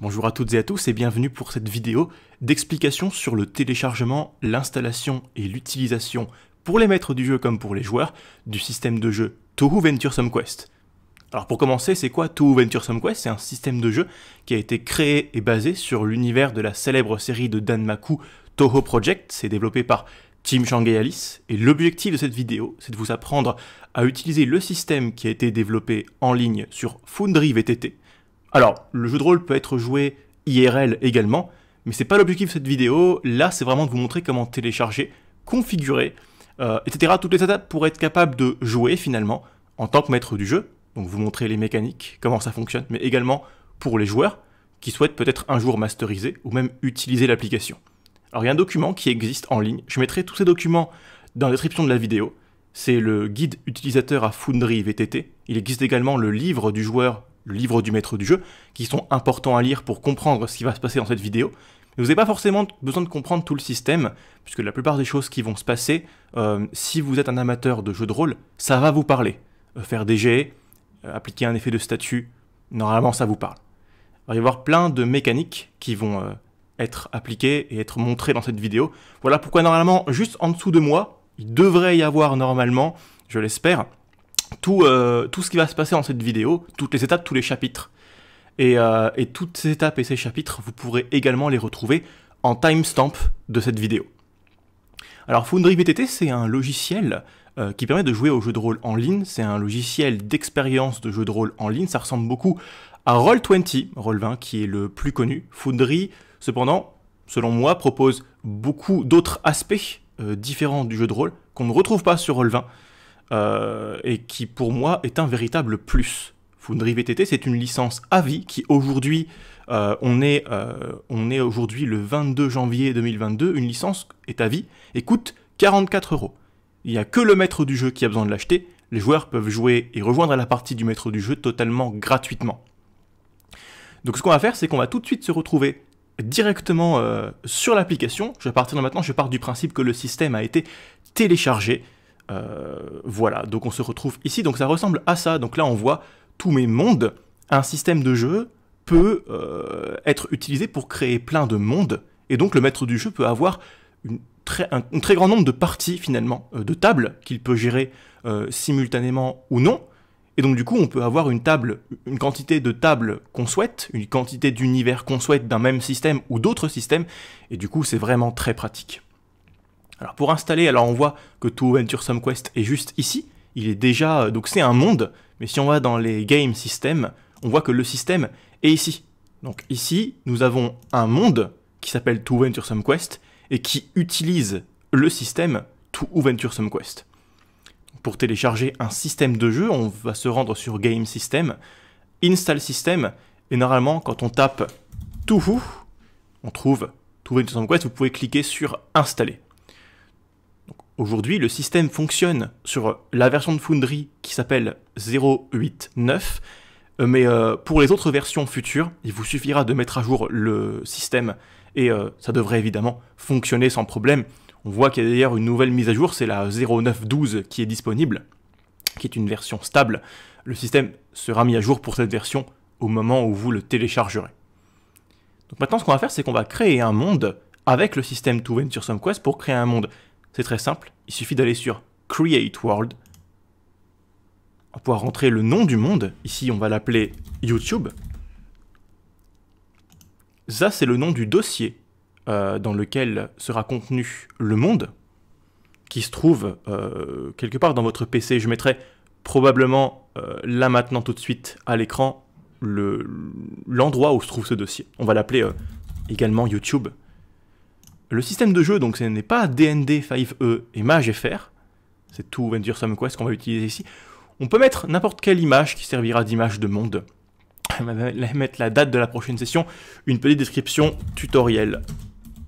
Bonjour à toutes et à tous et bienvenue pour cette vidéo d'explication sur le téléchargement, l'installation et l'utilisation pour les maîtres du jeu comme pour les joueurs du système de jeu Toho Venturesome Quest. Alors pour commencer, c'est quoi Toho Venturesome Quest C'est un système de jeu qui a été créé et basé sur l'univers de la célèbre série de Dan Maku Toho Project, c'est développé par Team Shanghai Alice, et l'objectif de cette vidéo, c'est de vous apprendre à utiliser le système qui a été développé en ligne sur Foundry VTT, alors, le jeu de rôle peut être joué IRL également, mais c'est pas l'objectif de cette vidéo. Là, c'est vraiment de vous montrer comment télécharger, configurer, euh, etc. Toutes les étapes pour être capable de jouer finalement en tant que maître du jeu. Donc, vous montrer les mécaniques, comment ça fonctionne, mais également pour les joueurs qui souhaitent peut-être un jour masteriser ou même utiliser l'application. Alors, il y a un document qui existe en ligne. Je mettrai tous ces documents dans la description de la vidéo. C'est le guide utilisateur à Foundry VTT. Il existe également le livre du joueur le livre du maître du jeu, qui sont importants à lire pour comprendre ce qui va se passer dans cette vidéo. vous n'avez pas forcément besoin de comprendre tout le système, puisque la plupart des choses qui vont se passer, euh, si vous êtes un amateur de jeux de rôle, ça va vous parler. Euh, faire des jets, euh, appliquer un effet de statut, normalement ça vous parle. il va y avoir plein de mécaniques qui vont être appliquées et être montrées dans cette vidéo. Voilà pourquoi normalement, juste en dessous de moi, il devrait y avoir normalement, je l'espère, euh, tout, ce qui va se passer dans cette vidéo, toutes les étapes, tous les chapitres. Euh, et, toutes ces étapes et ces chapitres, vous pourrez également les retrouver en timestamp de cette vidéo. Alors Foundry BTT, c'est un logiciel euh, qui permet de jouer aux jeux de rôle en ligne. C'est un logiciel d'expérience de jeu de rôle en ligne. Ça ressemble beaucoup à Roll20, Roll20 qui est le plus connu. Foundry, cependant, selon moi, propose beaucoup d'autres aspects différents du jeu de rôle qu'on ne retrouve pas sur Roll20. Euh, et qui pour moi est un véritable plus. Foundry VTT, c'est une licence à vie qui aujourd'hui, euh, on est, euh, est aujourd'hui le 22 janvier 2022, une licence est à vie et coûte 44 euros. Il n'y a que le maître du jeu qui a besoin de l'acheter, les joueurs peuvent jouer et rejoindre la partie du maître du jeu totalement gratuitement. Donc ce qu'on va faire, c'est qu'on va tout de suite se retrouver directement sur l'application. Je vais partir maintenant, je pars du principe que le système a été téléchargé. Euh, voilà, donc on se retrouve ici, donc ça ressemble à ça. Donc là, on voit tous mes mondes. Un système de jeu peut euh, être utilisé pour créer plein de mondes, et donc le maître du jeu peut avoir un, très grand nombre de parties finalement, euh, de tables qu'il peut gérer simultanément ou non. Et donc du coup, on peut avoir une table, une quantité de tables qu'on souhaite, une quantité d'univers qu'on souhaite d'un même système ou d'autres systèmes. Et du coup, c'est vraiment très pratique. Alors pour installer, alors on voit que tout Venture Quest est juste ici, il est déjà, euh, donc c'est un monde, mais si on va dans les Game Systems, on voit que le système est ici. Donc ici, nous avons un monde qui s'appelle To Venturesome Quest et qui utilise le système To Venture Quest. Pour télécharger un système de jeu, on va se rendre sur Game System, Install System, et normalement, quand on tape To on trouve To Venture Quest, vous pouvez cliquer sur Installer. Aujourd'hui, le système fonctionne sur euh, la version de Foundry qui s'appelle 0.8.9, euh, mais euh, pour les autres versions futures, il vous suffira de mettre à jour le système et ça devrait évidemment fonctionner sans problème. On voit qu'il y a d'ailleurs une nouvelle mise à jour, c'est la 0.9.12 qui est disponible, qui est une version stable. Le système sera mis à jour pour cette version au moment où vous le téléchargerez. Donc maintenant, ce qu'on va faire, c'est qu'on va créer un monde avec le système 2Win sur SumQuest pour créer un monde c'est très simple, il suffit d'aller sur Create World. On va pouvoir rentrer le nom du monde. Ici, on va l'appeler YouTube. Ça, c'est le nom du dossier euh, dans lequel sera contenu le monde, qui se trouve euh, quelque part dans votre PC. Je mettrai probablement euh, là maintenant tout de suite à l'écran l'endroit où se trouve ce dossier. On va l'appeler également YouTube. Le système de jeu, donc ce n'est pas DND 5e e et Magefr. c'est tout Venture ce qu'on va utiliser ici. On peut mettre n'importe quelle image qui servira d'image de monde. On va mettre la date de la prochaine session, une petite description tutoriel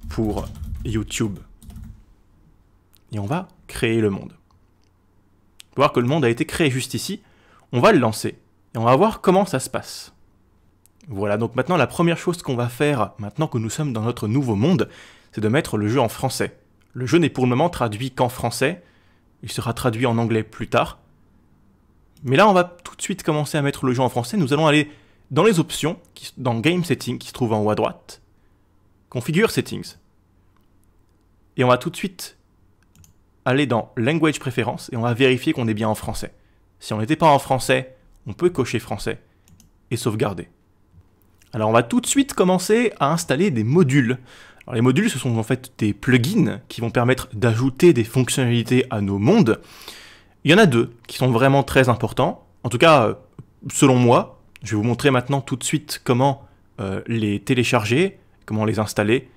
pour YouTube. Et on va créer le monde. voir que le monde a été créé juste ici. On va le lancer et on va voir comment ça se passe. Voilà, donc maintenant la première chose qu'on va faire, maintenant que nous sommes dans notre nouveau monde, c'est de mettre le jeu en français. Le jeu n'est pour le moment traduit qu'en français, il sera traduit en anglais plus tard. Mais là, on va tout de suite commencer à mettre le jeu en français. Nous allons aller dans les options, dans Game Settings, qui se trouve en haut à droite, Configure Settings. Et on va tout de suite aller dans Language Preferences, et on va vérifier qu'on est bien en français. Si on n'était pas en français, on peut cocher français et sauvegarder. Alors on va tout de suite commencer à installer des modules les modules, ce sont en fait des plugins qui vont permettre d'ajouter des fonctionnalités à nos mondes. Il y en a deux qui sont vraiment très importants. En tout cas, euh, selon moi, je vais vous montrer maintenant tout de suite comment euh, les télécharger, comment les installer.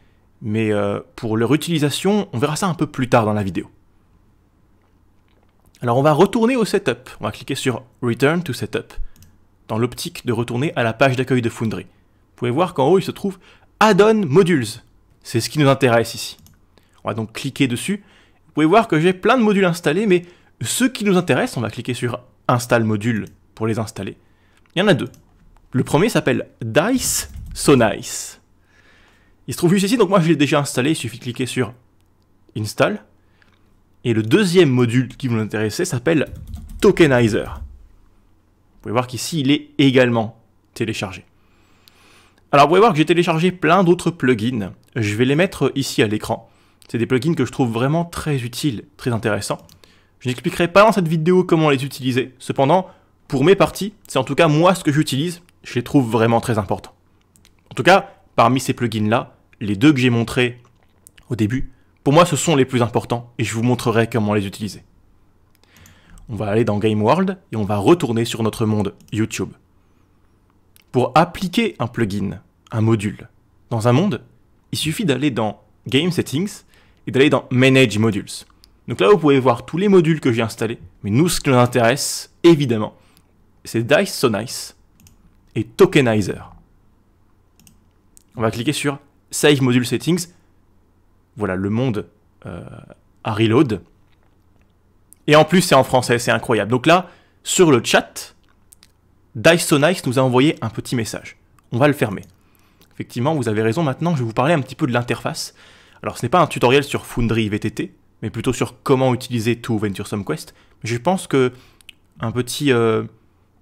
Mais euh, pour leur utilisation, on verra ça un peu plus tard dans la vidéo. Alors on va retourner au setup. On va cliquer sur Return to Setup dans l'optique de retourner à la page d'accueil de Foundry. Vous pouvez voir qu'en haut, il se trouve Add-on Modules. C'est ce qui nous intéresse ici. On va donc cliquer dessus. Vous pouvez voir que j'ai plein de modules installés, mais ceux qui nous intéressent, on va cliquer sur Install module pour les installer. Il y en a deux. Le premier s'appelle Dice So Nice. Il se trouve juste ici, donc moi je l'ai déjà installé, il suffit de cliquer sur Install. Et le deuxième module qui vous intéressait s'appelle Tokenizer. Vous pouvez voir qu'ici, il est également téléchargé. Alors vous pouvez voir que j'ai téléchargé plein d'autres plugins. Je vais les mettre ici à l'écran. C'est des plugins que je trouve vraiment très utiles, très intéressants. Je n'expliquerai pas dans cette vidéo comment les utiliser. Cependant, pour mes parties, c'est en tout cas moi ce que j'utilise, je les trouve vraiment très importants. En tout cas, parmi ces plugins-là, les deux que j'ai montrés au début, pour moi ce sont les plus importants et je vous montrerai comment les utiliser. On va aller dans Game World et on va retourner sur notre monde YouTube pour appliquer un plugin, un module, dans un monde, il suffit d'aller dans Game Settings et d'aller dans Manage Modules. Donc là, vous pouvez voir tous les modules que j'ai installés. Mais nous, ce qui nous intéresse, évidemment, c'est Dice So Nice et Tokenizer. On va cliquer sur Save Module Settings. Voilà, le monde euh, à reload. Et en plus, c'est en français, c'est incroyable. Donc là, sur le chat, Ice nous a envoyé un petit message. On va le fermer. Effectivement, vous avez raison maintenant, je vais vous parler un petit peu de l'interface. Alors ce n'est pas un tutoriel sur Foundry VTT, mais plutôt sur comment utiliser tout Venturesome Quest. Je pense que un petit... Euh,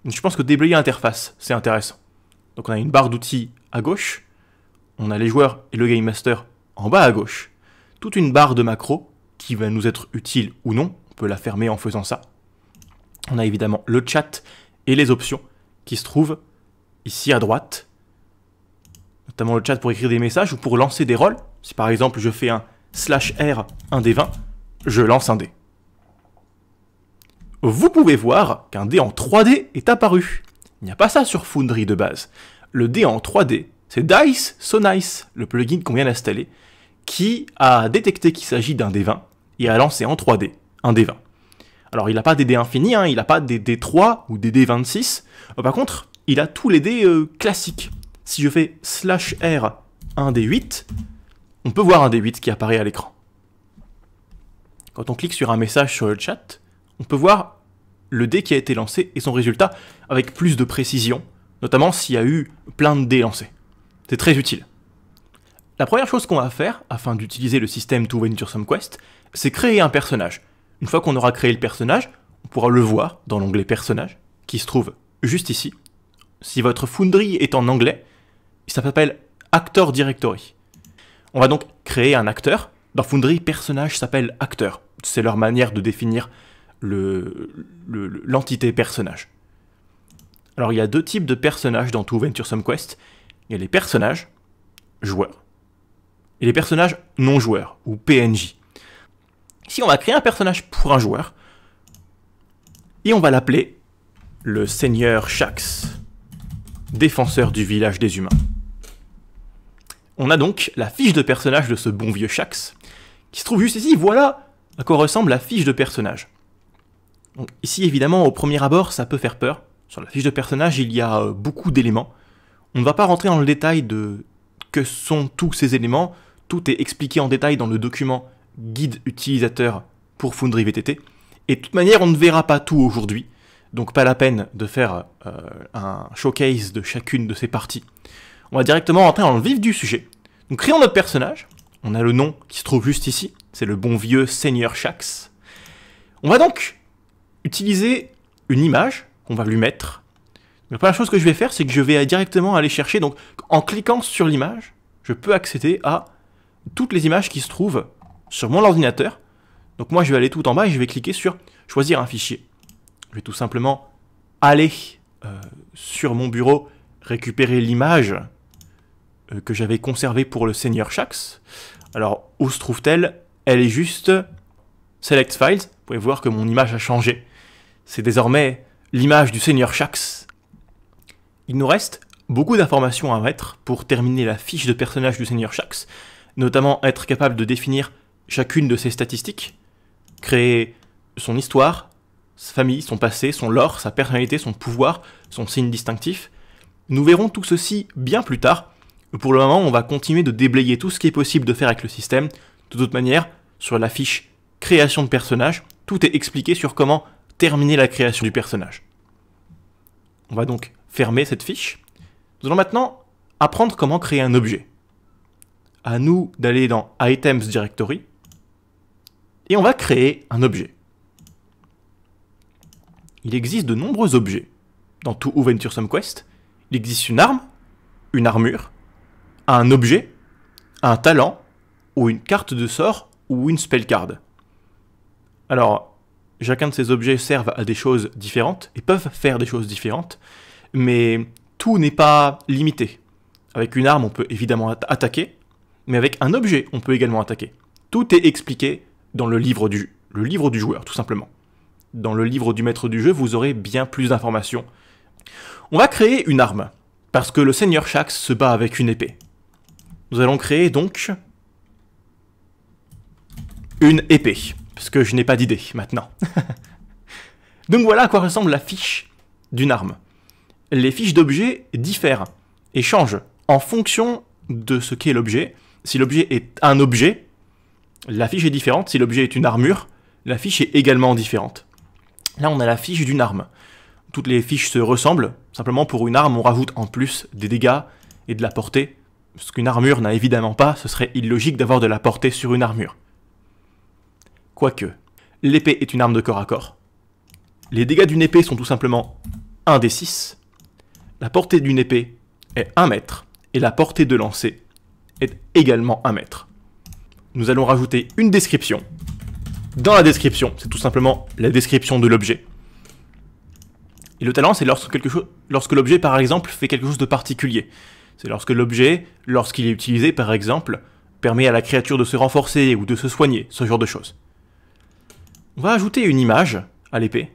je pense que déblayer l'interface, c'est intéressant. Donc on a une barre d'outils à gauche, on a les joueurs et le Game Master en bas à gauche, toute une barre de macros qui va nous être utile ou non, on peut la fermer en faisant ça. On a évidemment le chat et les options, qui se trouve ici à droite, notamment le chat pour écrire des messages ou pour lancer des rôles. Si par exemple je fais un slash R 1 d 20, je lance un dé. Vous pouvez voir qu'un dé en 3D est apparu. Il n'y a pas ça sur Foundry de base. Le dé en 3D, c'est Dice So Nice, le plugin qu'on vient d'installer, qui a détecté qu'il s'agit d'un d 20 et a lancé en 3D un d 20. Alors il n'a pas des dés infinis, hein, il n'a pas des dés 3 ou des dés 26. Euh, par contre, il a tous les dés euh, classiques. Si je fais slash R 1 d 8, on peut voir un d 8 qui apparaît à l'écran. Quand on clique sur un message sur le chat, on peut voir le dé qui a été lancé et son résultat avec plus de précision, notamment s'il y a eu plein de dés lancés. C'est très utile. La première chose qu'on va faire afin d'utiliser le système To Win quest, c'est créer un personnage. Une fois qu'on aura créé le personnage, on pourra le voir dans l'onglet personnage, qui se trouve juste ici. Si votre Foundry est en anglais, ça s'appelle Actor Directory. On va donc créer un acteur. Dans Foundry, personnage s'appelle acteur. C'est leur manière de définir l'entité personnage. Alors il y a deux types de personnages dans tout Venturesome Quest. Il y a les personnages joueurs et les personnages non joueurs ou PNJ. Ici, on va créer un personnage pour un joueur. Et on va l'appeler le seigneur Shax, défenseur du village des humains. On a donc la fiche de personnage de ce bon vieux Shax, qui se trouve juste ici. Voilà à quoi ressemble la fiche de personnage. Donc ici, évidemment, au premier abord, ça peut faire peur. Sur la fiche de personnage, il y a euh, beaucoup d'éléments. On ne va pas rentrer dans le détail de que sont tous ces éléments. Tout est expliqué en détail dans le document guide utilisateur pour Foundry VTT. Et de toute manière, on ne verra pas tout aujourd'hui, donc pas la peine de faire euh, un showcase de chacune de ces parties. On va directement rentrer dans le vif du sujet. Donc créons notre personnage, on a le nom qui se trouve juste ici, c'est le bon vieux Seigneur Shax. On va donc utiliser une image qu'on va lui mettre. La première chose que je vais faire, c'est que je vais directement aller chercher, donc en cliquant sur l'image, je peux accéder à toutes les images qui se trouvent sur mon ordinateur. Donc moi, je vais aller tout en bas et je vais cliquer sur choisir un fichier. Je vais tout simplement aller euh, sur mon bureau récupérer l'image euh, que j'avais conservée pour le Seigneur Shax. Alors, où se trouve-t-elle Elle est juste Select Files. Vous pouvez voir que mon image a changé. C'est désormais l'image du Seigneur Shax. Il nous reste beaucoup d'informations à mettre pour terminer la fiche de personnage du Seigneur Shax, notamment être capable de définir chacune de ces statistiques, créer son histoire, sa famille, son passé, son lore, sa personnalité, son pouvoir, son signe distinctif. Nous verrons tout ceci bien plus tard. Pour le moment, on va continuer de déblayer tout ce qui est possible de faire avec le système. De toute manière, sur la fiche création de personnage, tout est expliqué sur comment terminer la création du personnage. On va donc fermer cette fiche. Nous allons maintenant apprendre comment créer un objet. À nous d'aller dans Items Directory, et on va créer un objet. Il existe de nombreux objets dans tout Venture Some Quest. Il existe une arme, une armure, un objet, un talent, ou une carte de sort, ou une spell card. Alors, chacun de ces objets servent à des choses différentes et peuvent faire des choses différentes, mais tout n'est pas limité. Avec une arme, on peut évidemment attaquer, mais avec un objet, on peut également attaquer. Tout est expliqué dans le livre du, le livre du joueur, tout simplement. Dans le livre du maître du jeu, vous aurez bien plus d'informations. On va créer une arme, parce que le seigneur Shax se bat avec une épée. Nous allons créer donc une épée, parce que je n'ai pas d'idée maintenant. donc voilà à quoi ressemble la fiche d'une arme. Les fiches d'objets diffèrent et changent en fonction de ce qu'est l'objet. Si l'objet est un objet, la fiche est différente. Si l'objet est une armure, la fiche est également différente. Là, on a la fiche d'une arme. Toutes les fiches se ressemblent. Simplement, pour une arme, on rajoute en plus des dégâts et de la portée. Ce qu'une armure n'a évidemment pas, ce serait illogique d'avoir de la portée sur une armure. Quoique, l'épée est une arme de corps à corps. Les dégâts d'une épée sont tout simplement 1 des 6. La portée d'une épée est 1 mètre, et la portée de lancer est également 1 mètre nous allons rajouter une description. Dans la description, c'est tout simplement la description de l'objet. Et le talent, c'est lorsque, quelque chose, lorsque l'objet, par exemple, fait quelque chose de particulier. C'est lorsque l'objet, lorsqu'il est utilisé, par exemple, permet à la créature de se renforcer ou de se soigner, ce genre de choses. On va ajouter une image à l'épée.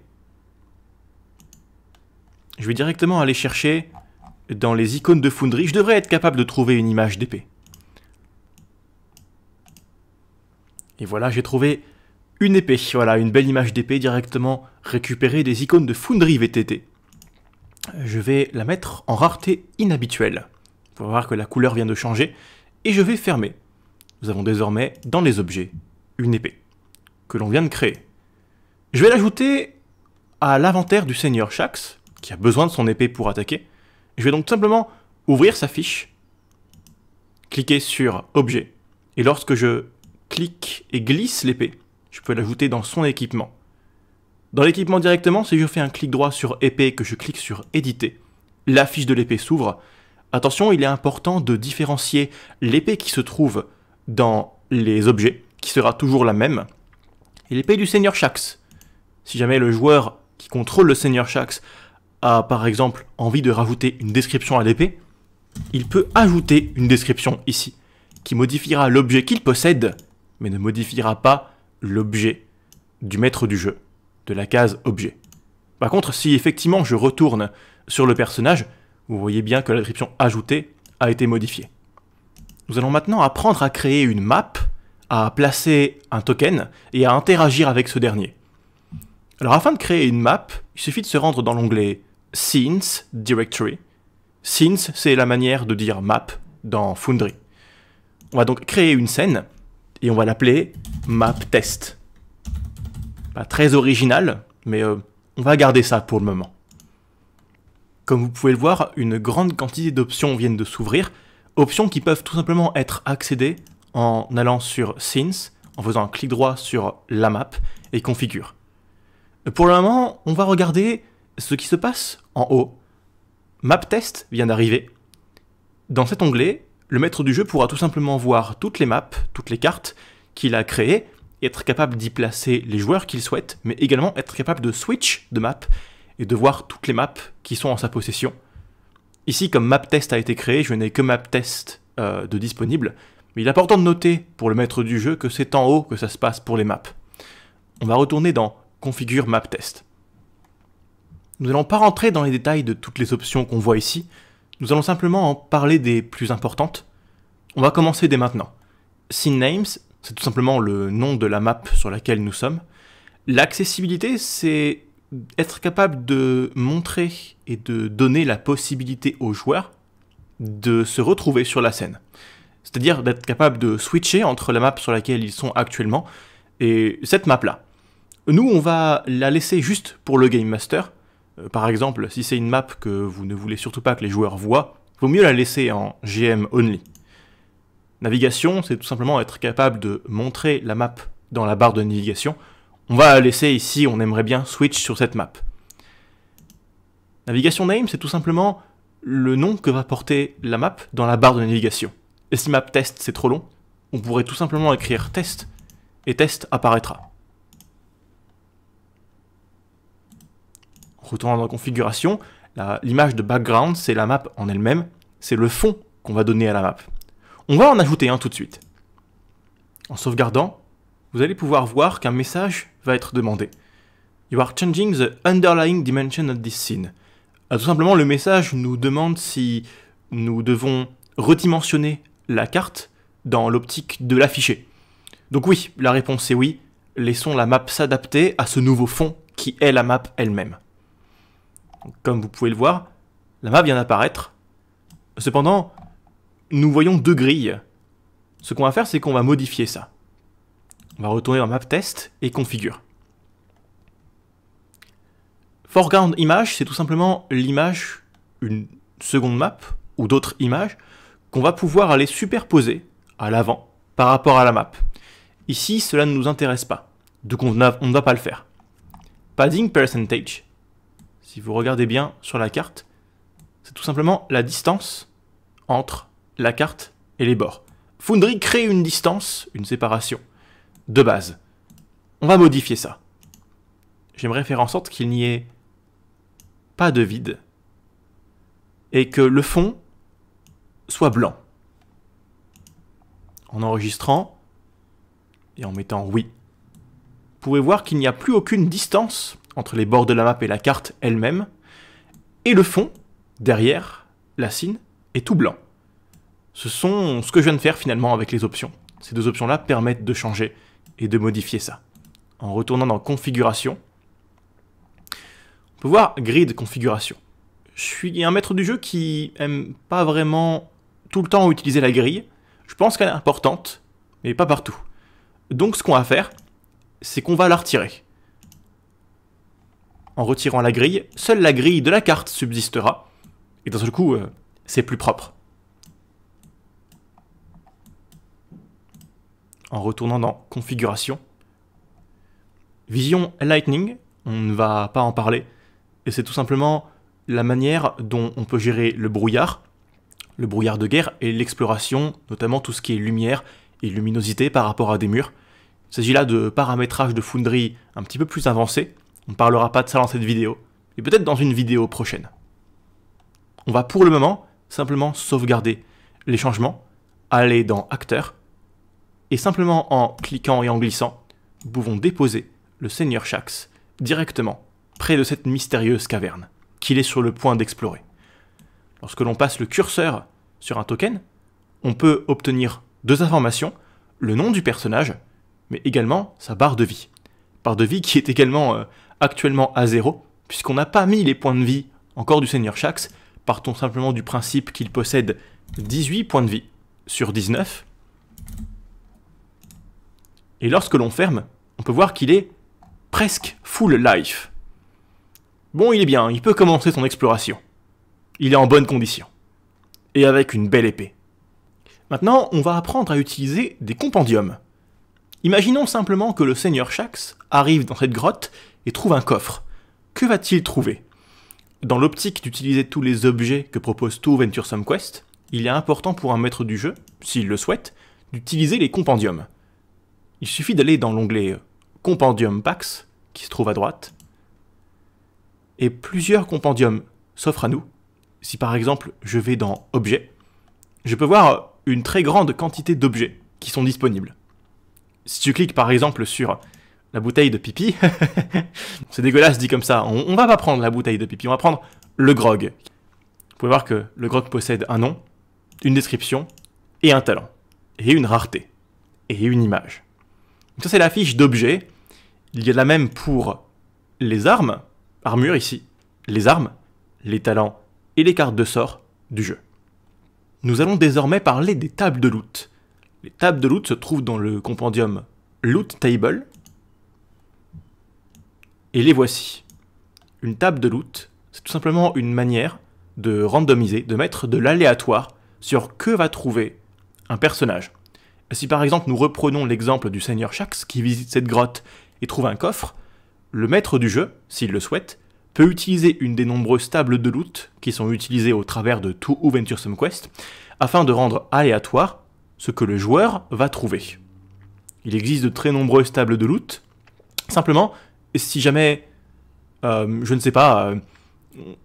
Je vais directement aller chercher dans les icônes de fonderie. Je devrais être capable de trouver une image d'épée. Et voilà, j'ai trouvé une épée. Voilà, une belle image d'épée directement récupérée des icônes de Foundry VTT. Je vais la mettre en rareté inhabituelle. Vous faut voir que la couleur vient de changer. Et je vais fermer. Nous avons désormais dans les objets une épée que l'on vient de créer. Je vais l'ajouter à l'inventaire du seigneur Shax, qui a besoin de son épée pour attaquer. Je vais donc simplement ouvrir sa fiche, cliquer sur Objet, et lorsque je clique et glisse l'épée, je peux l'ajouter dans son équipement. Dans l'équipement directement, si je fais un clic droit sur épée et que je clique sur éditer, la fiche de l'épée s'ouvre. Attention, il est important de différencier l'épée qui se trouve dans les objets, qui sera toujours la même, et l'épée du Seigneur Shax. Si jamais le joueur qui contrôle le Seigneur Shax a par exemple envie de rajouter une description à l'épée, il peut ajouter une description ici, qui modifiera l'objet qu'il possède mais ne modifiera pas l'objet du maître du jeu, de la case objet. Par contre, si effectivement je retourne sur le personnage, vous voyez bien que description ajoutée a été modifiée. Nous allons maintenant apprendre à créer une map, à placer un token et à interagir avec ce dernier. Alors afin de créer une map, il suffit de se rendre dans l'onglet Scenes Directory. Scenes, c'est la manière de dire map dans Foundry. On va donc créer une scène et on va l'appeler map test. Pas très original, mais euh, on va garder ça pour le moment. Comme vous pouvez le voir, une grande quantité d'options viennent de s'ouvrir, options qui peuvent tout simplement être accédées en allant sur Scenes, en faisant un clic droit sur la map et Configure. Pour le moment, on va regarder ce qui se passe en haut. Map Test vient d'arriver. Dans cet onglet, le maître du jeu pourra tout simplement voir toutes les maps, toutes les cartes qu'il a créées, et être capable d'y placer les joueurs qu'il souhaite, mais également être capable de switch de map et de voir toutes les maps qui sont en sa possession. Ici, comme map test a été créé, je n'ai que map test euh, de disponible, mais il est important de noter pour le maître du jeu que c'est en haut que ça se passe pour les maps. On va retourner dans Configure map test. Nous n'allons pas rentrer dans les détails de toutes les options qu'on voit ici, nous allons simplement en parler des plus importantes. On va commencer dès maintenant. Names, c'est tout simplement le nom de la map sur laquelle nous sommes. L'accessibilité, c'est être capable de montrer et de donner la possibilité aux joueurs de se retrouver sur la scène. C'est-à-dire d'être capable de switcher entre la map sur laquelle ils sont actuellement et cette map-là. Nous, on va la laisser juste pour le Game Master, euh, par exemple, si c'est une map que vous ne voulez surtout pas que les joueurs voient, vaut mieux la laisser en GM only. Navigation, c'est tout simplement être capable de montrer la map dans la barre de navigation. On va la laisser ici, on aimerait bien switch sur cette map. Navigation name, c'est tout simplement le nom que va porter la map dans la barre de navigation. Et si map test c'est trop long, on pourrait tout simplement écrire test et test apparaîtra. Retournons dans la configuration, l'image de background, c'est la map en elle-même, c'est le fond qu'on va donner à la map. On va en ajouter un tout de suite. En sauvegardant, vous allez pouvoir voir qu'un message va être demandé. You are changing the underlying dimension of this scene. Ah, tout simplement, le message nous demande si nous devons redimensionner la carte dans l'optique de l'afficher. Donc oui, la réponse est oui, laissons la map s'adapter à ce nouveau fond qui est la map elle-même. Comme vous pouvez le voir, la map vient d'apparaître. Cependant, nous voyons deux grilles. Ce qu'on va faire, c'est qu'on va modifier ça. On va retourner dans Map Test et Configure. Foreground Image, c'est tout simplement l'image, une seconde map ou d'autres images, qu'on va pouvoir aller superposer à l'avant par rapport à la map. Ici, cela ne nous intéresse pas, donc on, ne va pas le faire. Padding Percentage, si vous regardez bien sur la carte, c'est tout simplement la distance entre la carte et les bords. Foundry crée une distance, une séparation, de base. On va modifier ça. J'aimerais faire en sorte qu'il n'y ait pas de vide et que le fond soit blanc. En enregistrant et en mettant oui, vous pouvez voir qu'il n'y a plus aucune distance entre les bords de la map et la carte elle-même. Et le fond, derrière, la scene, est tout blanc. Ce sont ce que je viens de faire finalement avec les options. Ces deux options-là permettent de changer et de modifier ça. En retournant dans Configuration, on peut voir Grid Configuration. Je suis un maître du jeu qui aime pas vraiment tout le temps utiliser la grille. Je pense qu'elle est importante, mais pas partout. Donc ce qu'on va faire, c'est qu'on va la retirer en retirant la grille, seule la grille de la carte subsistera, et d'un seul coup, euh, c'est plus propre. En retournant dans Configuration, Vision Lightning, on ne va pas en parler, et c'est tout simplement la manière dont on peut gérer le brouillard, le brouillard de guerre et l'exploration, notamment tout ce qui est lumière et luminosité par rapport à des murs. Il s'agit là de paramétrage de Foundry un petit peu plus avancé, on ne parlera pas de ça dans cette vidéo, et peut-être dans une vidéo prochaine. On va pour le moment simplement sauvegarder les changements, aller dans Acteurs, et simplement en cliquant et en glissant, nous pouvons déposer le Seigneur Shax directement près de cette mystérieuse caverne qu'il est sur le point d'explorer. Lorsque l'on passe le curseur sur un token, on peut obtenir deux informations, le nom du personnage, mais également sa barre de vie. Barre de vie qui est également euh, actuellement à zéro, puisqu'on n'a pas mis les points de vie encore du Seigneur Shax. Partons simplement du principe qu'il possède 18 points de vie sur 19. Et lorsque l'on ferme, on peut voir qu'il est presque full life. Bon, il est bien, il peut commencer son exploration. Il est en bonne condition. Et avec une belle épée. Maintenant, on va apprendre à utiliser des compendiums. Imaginons simplement que le seigneur Shax arrive dans cette grotte et trouve un coffre. Que va-t-il trouver Dans l'optique d'utiliser tous les objets que propose tout Venturesome Quest, il est important pour un maître du jeu, s'il le souhaite, d'utiliser les compendiums. Il suffit d'aller dans l'onglet euh, Compendium Packs, qui se trouve à droite, et plusieurs compendiums s'offrent à nous. Si par exemple je vais dans Objets, je peux voir euh, une très grande quantité d'objets qui sont disponibles. Si tu cliques par exemple sur la bouteille de pipi. c'est dégueulasse dit comme ça. On, va pas prendre la bouteille de pipi, on va prendre le grog. Vous pouvez voir que le grog possède un nom, une description, et un talent, et une rareté, et une image. ça c'est la fiche d'objet, Il y a de la même pour les armes, armure ici, les armes, les talents et les cartes de sort du jeu. Nous allons désormais parler des tables de loot. Les tables de loot se trouvent dans le compendium Loot Table, et les voici. Une table de loot, c'est tout simplement une manière de randomiser, de mettre de l'aléatoire sur que va trouver un personnage. Si par exemple nous reprenons l'exemple du seigneur Shax qui visite cette grotte et trouve un coffre, le maître du jeu, s'il le souhaite, peut utiliser une des nombreuses tables de loot qui sont utilisées au travers de tout ou Venturesome Quest afin de rendre aléatoire ce que le joueur va trouver. Il existe de très nombreuses tables de loot, simplement si jamais, euh, je ne sais pas, euh,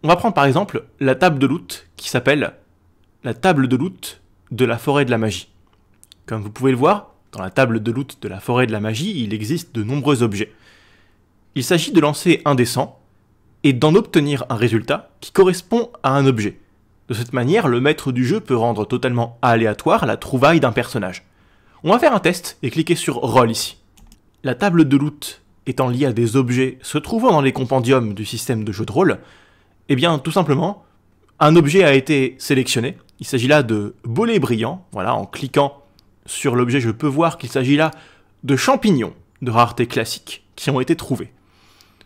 on va prendre par exemple la table de loot qui s'appelle la table de loot de la forêt de la magie. Comme vous pouvez le voir, dans la table de loot de la forêt de la magie, il existe de nombreux objets. Il s'agit de lancer un dessin et d'en obtenir un résultat qui correspond à un objet. De cette manière, le maître du jeu peut rendre totalement aléatoire la trouvaille d'un personnage. On va faire un test et cliquer sur Roll ici. La table de loot étant lié à des objets se trouvant dans les compendiums du système de jeu de rôle, eh bien tout simplement, un objet a été sélectionné. Il s'agit là de bolets brillants. Voilà, en cliquant sur l'objet, je peux voir qu'il s'agit là de champignons de rareté classique qui ont été trouvés.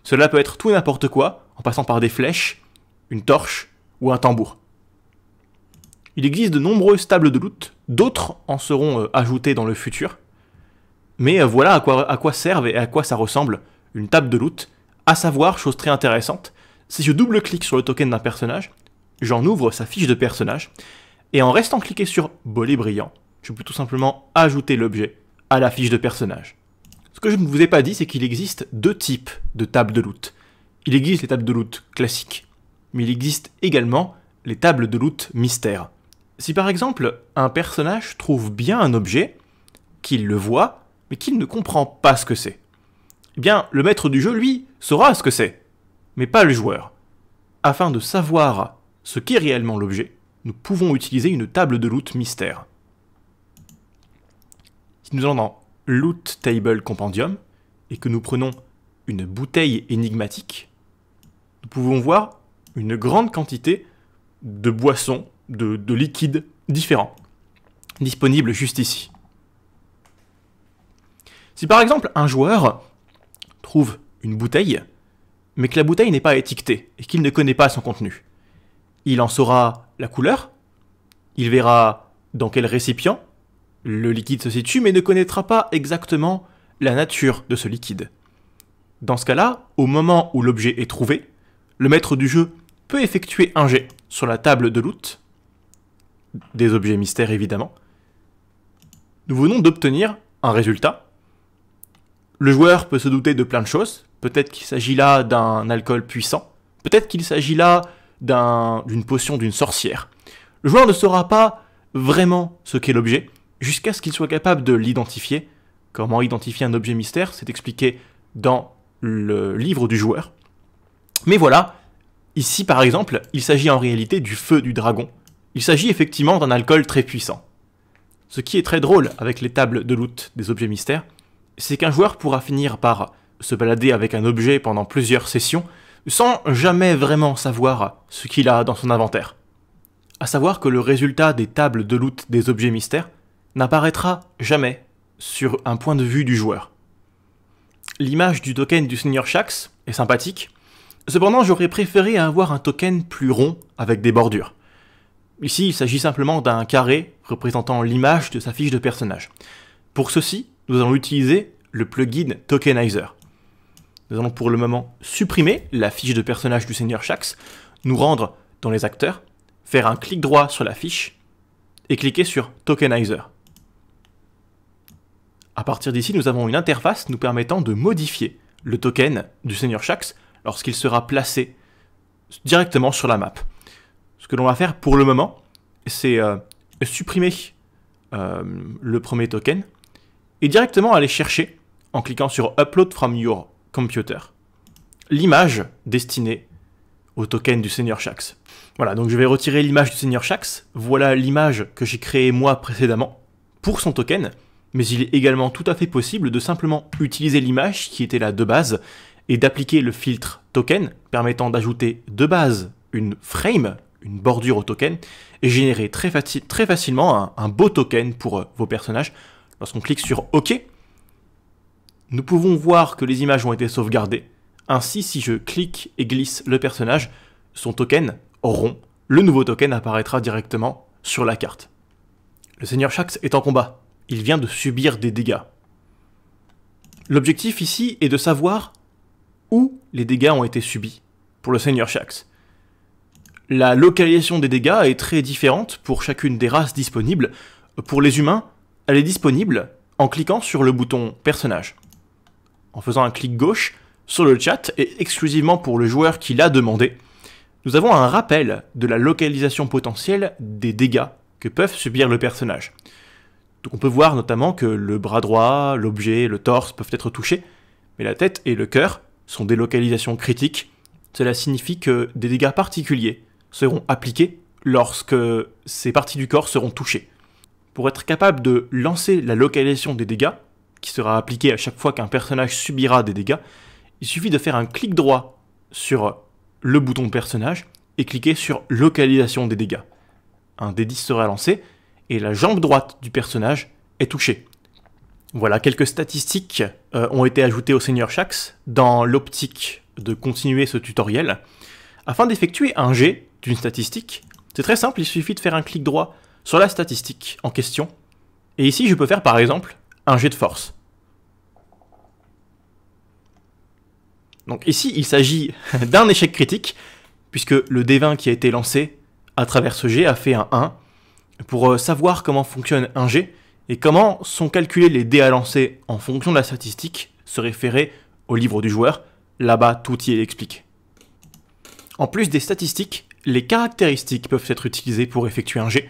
Cela peut être tout et n'importe quoi, en passant par des flèches, une torche ou un tambour. Il existe de nombreuses tables de loot, d'autres en seront euh, ajoutées dans le futur. Mais euh, voilà à quoi, servent et à quoi ça ressemble une table de loot, à savoir, chose très intéressante, si je double-clique sur le token d'un personnage, j'en ouvre sa fiche de personnage, et en restant cliqué sur bolet Brillant, je peux tout simplement ajouter l'objet à la fiche de personnage. Ce que je ne vous ai pas dit, c'est qu'il existe deux types de tables de loot. Il existe les tables de loot classiques, mais il existe également les tables de loot mystères. Si par exemple un personnage trouve bien un objet, qu'il le voit, mais qu'il ne comprend pas ce que c'est. Eh bien, le maître du jeu, lui, saura ce que c'est, mais pas le joueur. Afin de savoir ce qu'est réellement l'objet, nous pouvons utiliser une table de loot mystère. Si nous allons dans Loot Table Compendium, et que nous prenons une bouteille énigmatique, nous pouvons voir une grande quantité de boissons, de, de liquides différents, disponibles juste ici. Si par exemple un joueur trouve une bouteille, mais que la bouteille n'est pas étiquetée et qu'il ne connaît pas son contenu, il en saura la couleur, il verra dans quel récipient le liquide se situe, mais ne connaîtra pas exactement la nature de ce liquide. Dans ce cas-là, au moment où l'objet est trouvé, le maître du jeu peut effectuer un jet sur la table de loot, des objets mystères évidemment. Nous venons d'obtenir un résultat le joueur peut se douter de plein de choses. Peut-être qu'il s'agit là d'un alcool puissant. Peut-être qu'il s'agit là d'une potion d'une sorcière. Le joueur ne saura pas vraiment ce qu'est l'objet jusqu'à ce qu'il soit capable de l'identifier. Comment identifier un objet mystère, c'est expliqué dans le livre du joueur. Mais voilà, ici par exemple, il s'agit en réalité du feu du dragon. Il s'agit effectivement d'un alcool très puissant. Ce qui est très drôle avec les tables de loot des objets mystères, c'est qu'un joueur pourra finir par se balader avec un objet pendant plusieurs sessions sans jamais vraiment savoir ce qu'il a dans son inventaire. À savoir que le résultat des tables de loot des objets mystères n'apparaîtra jamais sur un point de vue du joueur. L'image du token du Seigneur Shax est sympathique, cependant j'aurais préféré avoir un token plus rond avec des bordures. Ici, il s'agit simplement d'un carré représentant l'image de sa fiche de personnage. Pour ceci, nous allons utiliser le plugin Tokenizer. Nous allons pour le moment supprimer la fiche de personnage du Seigneur Shax, nous rendre dans les acteurs, faire un clic droit sur la fiche et cliquer sur Tokenizer. À partir d'ici, nous avons une interface nous permettant de modifier le token du Seigneur Shax lorsqu'il sera placé directement sur la map. Ce que l'on va faire pour le moment, c'est euh, supprimer euh, le premier token, et directement aller chercher, en cliquant sur Upload from your computer, l'image destinée au token du Seigneur Shax. Voilà, donc je vais retirer l'image du Seigneur Shax. Voilà l'image que j'ai créée moi précédemment pour son token, mais il est également tout à fait possible de simplement utiliser l'image qui était là de base et d'appliquer le filtre token permettant d'ajouter de base une frame, une bordure au token, et générer très, très facilement un beau token pour euh, vos personnages Lorsqu'on clique sur OK, nous pouvons voir que les images ont été sauvegardées. Ainsi, si je clique et glisse le personnage, son token, rond, le nouveau token apparaîtra directement sur la carte. Le Seigneur Shax est en combat. Il vient de subir des dégâts. L'objectif ici est de savoir où les dégâts ont été subis pour le Seigneur Shax. La localisation des dégâts est très différente pour chacune des races disponibles. Pour les humains, elle est disponible en cliquant sur le bouton personnage. En faisant un clic gauche sur le chat et exclusivement pour le joueur qui l'a demandé, nous avons un rappel de la localisation potentielle des dégâts que peuvent subir le personnage. Donc on peut voir notamment que le bras droit, l'objet, le torse peuvent être touchés, mais la tête et le cœur sont des localisations critiques. Cela signifie que des dégâts particuliers seront appliqués lorsque ces parties du corps seront touchées pour être capable de lancer la localisation des dégâts, qui sera appliquée à chaque fois qu'un personnage subira des dégâts, il suffit de faire un clic droit sur le bouton personnage et cliquer sur localisation des dégâts. Un D10 sera lancé et la jambe droite du personnage est touchée. Voilà, quelques statistiques euh, ont été ajoutées au Seigneur Shax dans l'optique de continuer ce tutoriel. Afin d'effectuer un G d'une statistique, c'est très simple, il suffit de faire un clic droit sur la statistique en question. Et ici, je peux faire par exemple un jet de force. Donc ici, il s'agit d'un échec critique, puisque le D20 qui a été lancé à travers ce jet a fait un 1. Pour euh, savoir comment fonctionne un jet et comment sont calculés les dés à lancer en fonction de la statistique, se référer au livre du joueur, là-bas tout y est expliqué. En plus des statistiques, les caractéristiques peuvent être utilisées pour effectuer un jet,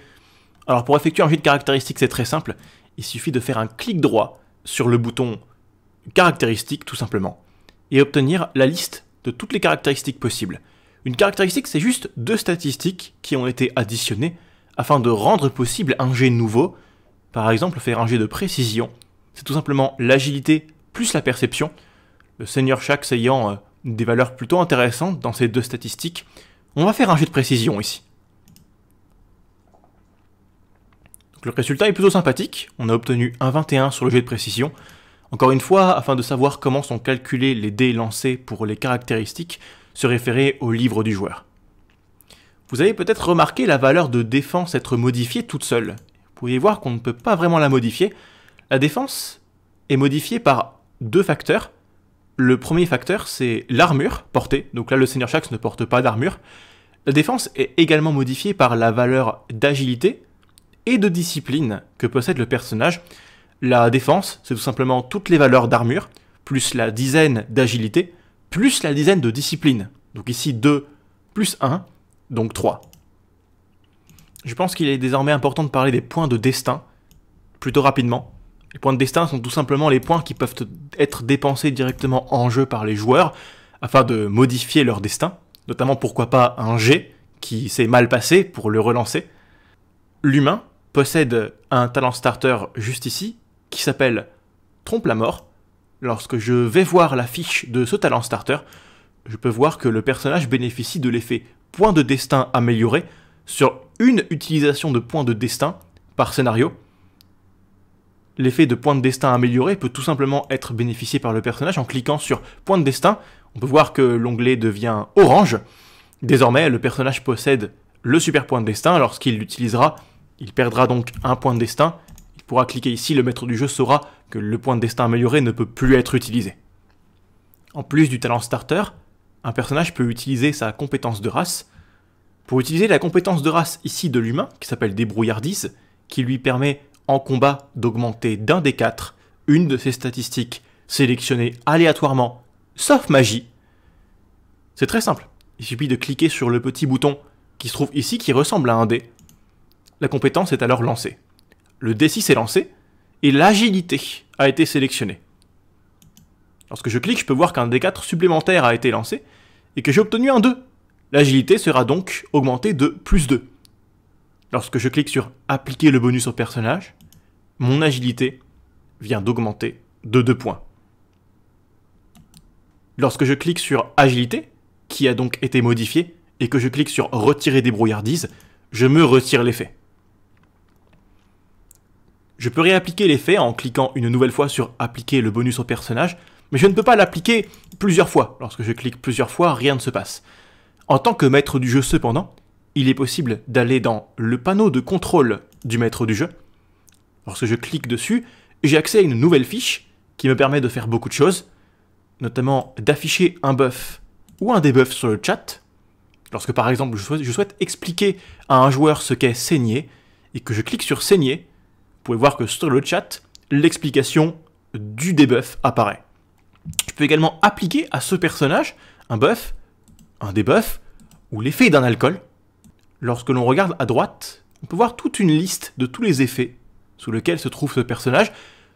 alors pour effectuer un jet de caractéristiques, c'est très simple. Il suffit de faire un clic droit sur le bouton caractéristiques tout simplement et obtenir la liste de toutes les caractéristiques possibles. Une caractéristique, c'est juste deux statistiques qui ont été additionnées afin de rendre possible un jet nouveau. Par exemple, faire un jet de précision, c'est tout simplement l'agilité plus la perception. Le seigneur Shax ayant euh, des valeurs plutôt intéressantes dans ces deux statistiques. On va faire un jet de précision ici. Le résultat est plutôt sympathique, on a obtenu un 21 sur le jeu de précision. Encore une fois, afin de savoir comment sont calculés les dés lancés pour les caractéristiques, se référer au livre du joueur. Vous avez peut-être remarqué la valeur de défense être modifiée toute seule. Vous pouvez voir qu'on ne peut pas vraiment la modifier. La défense est modifiée par deux facteurs. Le premier facteur, c'est l'armure portée. Donc là, le Seigneur Shax ne porte pas d'armure. La défense est également modifiée par la valeur d'agilité, et de discipline que possède le personnage. La défense, c'est tout simplement toutes les valeurs d'armure, plus la dizaine d'agilité, plus la dizaine de discipline. Donc ici 2 plus 1, donc 3. Je pense qu'il est désormais important de parler des points de destin, plutôt rapidement. Les points de destin sont tout simplement les points qui peuvent être dépensés directement en jeu par les joueurs, afin de modifier leur destin, notamment pourquoi pas un G qui s'est mal passé pour le relancer. L'humain, possède un talent starter juste ici, qui s'appelle Trompe la mort. Lorsque je vais voir la fiche de ce talent starter, je peux voir que le personnage bénéficie de l'effet point de destin amélioré sur une utilisation de Point de destin par scénario. L'effet de point de destin amélioré peut tout simplement être bénéficié par le personnage en cliquant sur point de destin. On peut voir que l'onglet devient orange. Désormais, le personnage possède le super point de destin lorsqu'il l'utilisera il perdra donc un point de destin. Il pourra cliquer ici, le maître du jeu saura que le point de destin amélioré ne peut plus être utilisé. En plus du talent starter, un personnage peut utiliser sa compétence de race. Pour utiliser la compétence de race ici de l'humain, qui s'appelle débrouillardise, qui lui permet en combat d'augmenter d'un des quatre une de ses statistiques sélectionnées aléatoirement, sauf magie. C'est très simple. Il suffit de cliquer sur le petit bouton qui se trouve ici qui ressemble à un dé la compétence est alors lancée. Le D6 est lancé, et l'agilité a été sélectionnée. Lorsque je clique, je peux voir qu'un D4 supplémentaire a été lancé, et que j'ai obtenu un 2. L'agilité sera donc augmentée de plus 2. Lorsque je clique sur Appliquer le bonus au personnage, mon agilité vient d'augmenter de 2 points. Lorsque je clique sur Agilité, qui a donc été modifiée, et que je clique sur Retirer des brouillardises », je me retire l'effet. Je peux réappliquer l'effet en cliquant une nouvelle fois sur appliquer le bonus au personnage, mais je ne peux pas l'appliquer plusieurs fois. Lorsque je clique plusieurs fois, rien ne se passe. En tant que maître du jeu cependant, il est possible d'aller dans le panneau de contrôle du maître du jeu. Lorsque je clique dessus, j'ai accès à une nouvelle fiche qui me permet de faire beaucoup de choses, notamment d'afficher un buff ou un debuff sur le chat. Lorsque par exemple je souhaite, je souhaite expliquer à un joueur ce qu'est saigner et que je clique sur saigner, vous pouvez voir que sur le chat, l'explication du debuff apparaît. Je peux également appliquer à ce personnage un buff, un debuff ou l'effet d'un alcool. Lorsque l'on regarde à droite, on peut voir toute une liste de tous les effets sous lesquels se trouve ce personnage.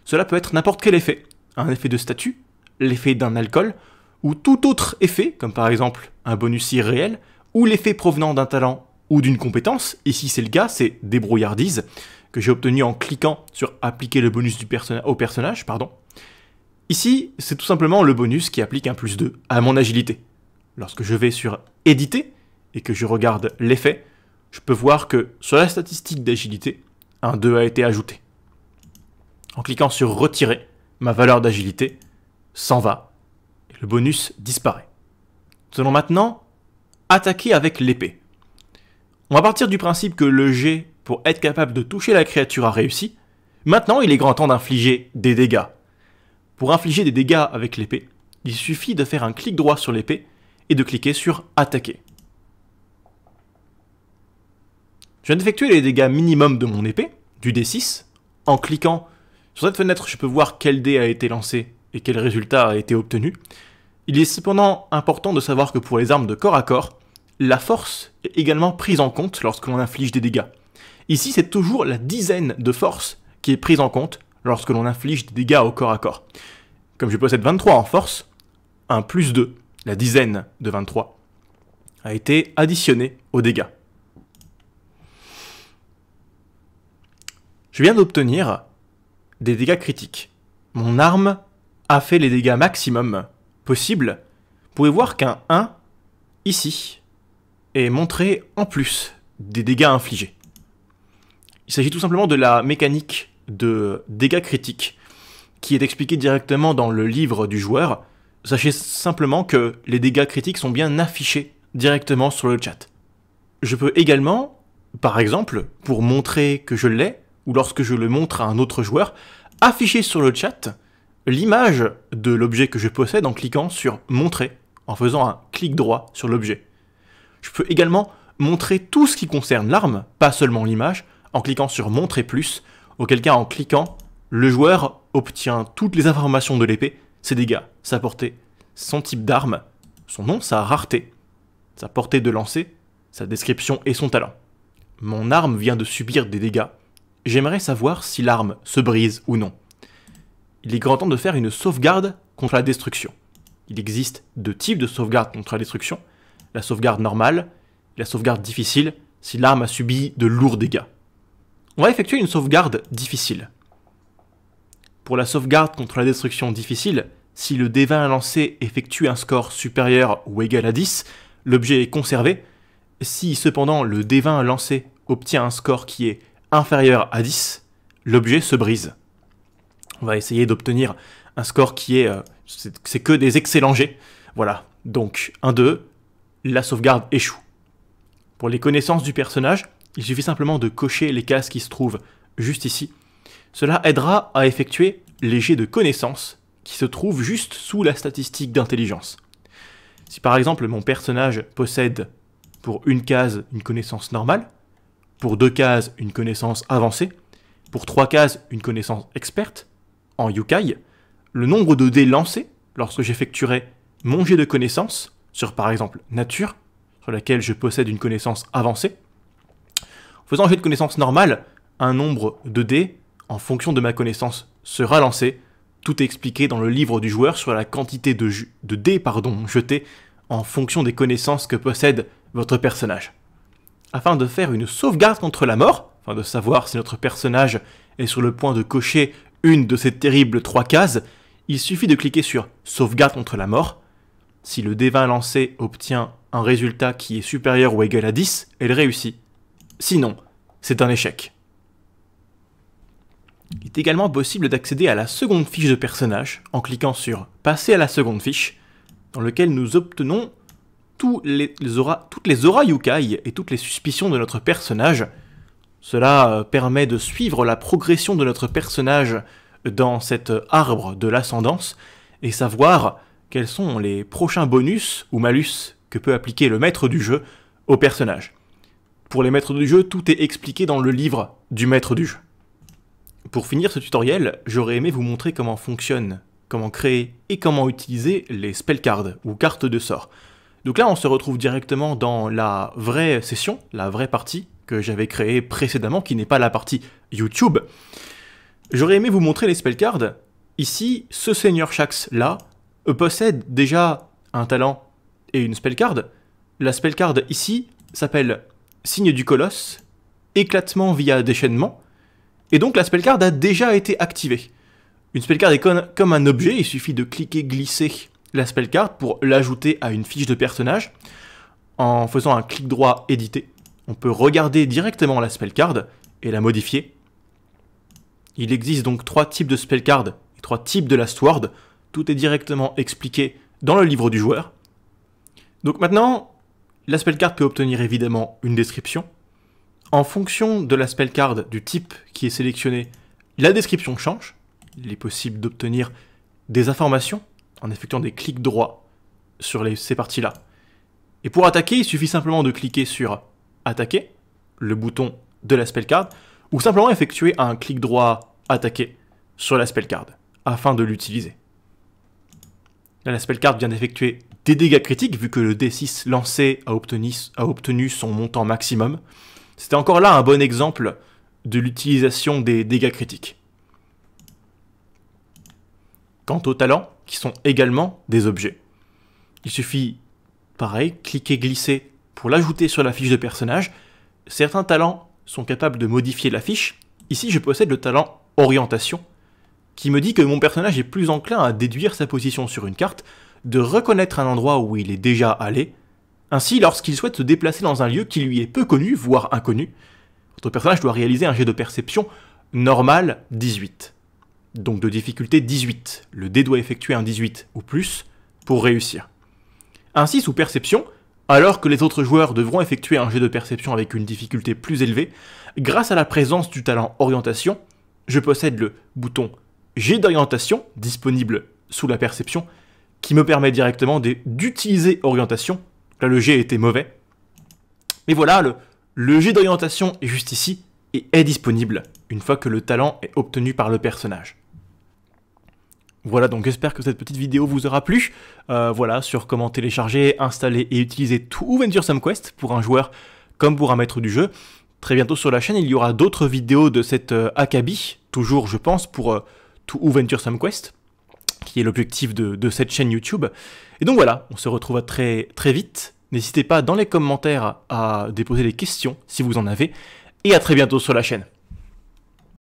Cela peut être n'importe quel effet, un effet de statut, l'effet d'un alcool, ou tout autre effet, comme par exemple un bonus irréel, ou l'effet provenant d'un talent ou d'une compétence, et si c'est le cas, c'est débrouillardise que j'ai obtenu en cliquant sur appliquer le bonus du au personnage, pardon. Ici, c'est tout simplement le bonus qui applique un plus 2 à mon agilité. Lorsque je vais sur éditer et que je regarde l'effet, je peux voir que sur la statistique d'agilité, un 2 a été ajouté. En cliquant sur retirer, ma valeur d'agilité s'en va et le bonus disparaît. Nous allons maintenant attaquer avec l'épée. On va partir du principe que le G pour être capable de toucher la créature a réussi, maintenant il est grand temps d'infliger des dégâts. Pour infliger des dégâts avec l'épée, il suffit de faire un clic droit sur l'épée et de cliquer sur Attaquer. Je viens d'effectuer les dégâts minimum de mon épée, du D6. En cliquant sur cette fenêtre, je peux voir quel dé a été lancé et quel résultat a été obtenu. Il est cependant important de savoir que pour les armes de corps à corps, la force est également prise en compte lorsque l'on inflige des dégâts. Ici, c'est toujours la dizaine de force qui est prise en compte lorsque l'on inflige des dégâts au corps à corps. Comme je possède 23 en force, un plus 2, la dizaine de 23, a été additionné aux dégâts. Je viens d'obtenir des dégâts critiques. Mon arme a fait les dégâts maximum possibles. Vous pouvez voir qu'un 1, ici, est montré en plus des dégâts infligés. Il s'agit tout simplement de la mécanique de dégâts critiques qui est expliquée directement dans le livre du joueur. Sachez simplement que les dégâts critiques sont bien affichés directement sur le chat. Je peux également, par exemple, pour montrer que je l'ai, ou lorsque je le montre à un autre joueur, afficher sur le chat l'image de l'objet que je possède en cliquant sur Montrer, en faisant un clic droit sur l'objet. Je peux également montrer tout ce qui concerne l'arme, pas seulement l'image, en cliquant sur Montrer plus, auquel cas en cliquant, le joueur obtient toutes les informations de l'épée, ses dégâts, sa portée, son type d'arme, son nom, sa rareté, sa portée de lancer, sa description et son talent. Mon arme vient de subir des dégâts. J'aimerais savoir si l'arme se brise ou non. Il est grand temps de faire une sauvegarde contre la destruction. Il existe deux types de sauvegarde contre la destruction. La sauvegarde normale, la sauvegarde difficile si l'arme a subi de lourds dégâts. On va effectuer une sauvegarde difficile. Pour la sauvegarde contre la destruction difficile, si le D20 lancé effectue un score supérieur ou égal à 10, l'objet est conservé. Si cependant le D20 lancé obtient un score qui est inférieur à 10, l'objet se brise. On va essayer d'obtenir un score qui est... Euh, c'est que des excellents jets. Voilà, donc 1-2, la sauvegarde échoue. Pour les connaissances du personnage, il suffit simplement de cocher les cases qui se trouvent juste ici. Cela aidera à effectuer les jets de connaissances qui se trouvent juste sous la statistique d'intelligence. Si par exemple mon personnage possède pour une case une connaissance normale, pour deux cases une connaissance avancée, pour trois cases une connaissance experte, en yukai, le nombre de dés lancés lorsque j'effectuerai mon jet de connaissances sur par exemple nature, sur laquelle je possède une connaissance avancée, Faisant un jeu de connaissance normal, un nombre de dés, en fonction de ma connaissance, sera lancé. Tout est expliqué dans le livre du joueur sur la quantité de, dés pardon, jetés en fonction des connaissances que possède votre personnage. Afin de faire une sauvegarde contre la mort, afin de savoir si notre personnage est sur le point de cocher une de ces terribles trois cases, il suffit de cliquer sur Sauvegarde contre la mort. Si le dévin lancé obtient un résultat qui est supérieur ou égal à 10, elle réussit. Sinon, c'est un échec. Il est également possible d'accéder à la seconde fiche de personnage en cliquant sur Passer à la seconde fiche, dans lequel nous obtenons tous les, aura, toutes les auras yukai et toutes les suspicions de notre personnage. Cela euh, permet de suivre la progression de notre personnage dans cet arbre de l'ascendance et savoir quels sont les prochains bonus ou malus que peut appliquer le maître du jeu au personnage. Pour les maîtres du jeu, tout est expliqué dans le livre du maître du jeu. Pour finir ce tutoriel, j'aurais aimé vous montrer comment fonctionne, comment créer et comment utiliser les spell cards ou cartes de sort. Donc là, on se retrouve directement dans la vraie session, la vraie partie que j'avais créée précédemment, qui n'est pas la partie YouTube. J'aurais aimé vous montrer les spell cards. Ici, ce seigneur Shax là possède déjà un talent et une spell card. La spell card ici s'appelle Signe du Colosse, Éclatement via déchaînement, et donc la spellcard a déjà été activée. Une spellcard est comme un objet, il suffit de cliquer glisser la spellcard pour l'ajouter à une fiche de personnage. En faisant un clic droit éditer, on peut regarder directement la spellcard et la modifier. Il existe donc trois types de spellcard et trois types de last word. Tout est directement expliqué dans le livre du joueur. Donc maintenant, la card peut obtenir évidemment une description. En fonction de la card du type qui est sélectionné, la description change. Il est possible d'obtenir des informations en effectuant des clics droits sur ces parties-là. Et pour attaquer, il suffit simplement de cliquer sur Attaquer, le bouton de la spellcard, ou simplement effectuer un clic droit Attaquer sur la spellcard, afin de l'utiliser. La spellcard vient d'effectuer des dégâts critiques, vu que le D6 lancé a obtenu, a obtenu son montant maximum. C'était encore là un bon exemple de l'utilisation des dégâts critiques. Quant aux talents, qui sont également des objets. Il suffit, pareil, cliquer, glisser pour l'ajouter sur la fiche de personnage. Certains talents sont capables de modifier la fiche. Ici, je possède le talent orientation, qui me dit que mon personnage est plus enclin à déduire sa position sur une carte de reconnaître un endroit où il est déjà allé, ainsi lorsqu'il souhaite se déplacer dans un lieu qui lui est peu connu, voire inconnu, votre personnage doit réaliser un jet de perception normal 18. Donc de difficulté 18. Le dé doit effectuer un 18 ou plus pour réussir. Ainsi, sous perception, alors que les autres joueurs devront effectuer un jet de perception avec une difficulté plus élevée, grâce à la présence du talent orientation, je possède le bouton Jet d'orientation disponible sous la perception qui me permet directement d'utiliser orientation. Là, le G était mauvais. Mais voilà, le, le G d'orientation est juste ici et est disponible une fois que le talent est obtenu par le personnage. Voilà, donc j'espère que cette petite vidéo vous aura plu. Euh, voilà, sur comment télécharger, installer et utiliser tout Venture Some Quest pour un joueur comme pour un maître du jeu. Très bientôt sur la chaîne, il y aura d'autres vidéos de cette euh, Akabi, toujours je pense pour euh, tout Venture Some Quest qui est l'objectif de, cette chaîne YouTube. Et donc voilà, on se retrouve très, très vite. N'hésitez pas dans les commentaires à déposer des questions si vous en avez. Et à très bientôt sur la chaîne.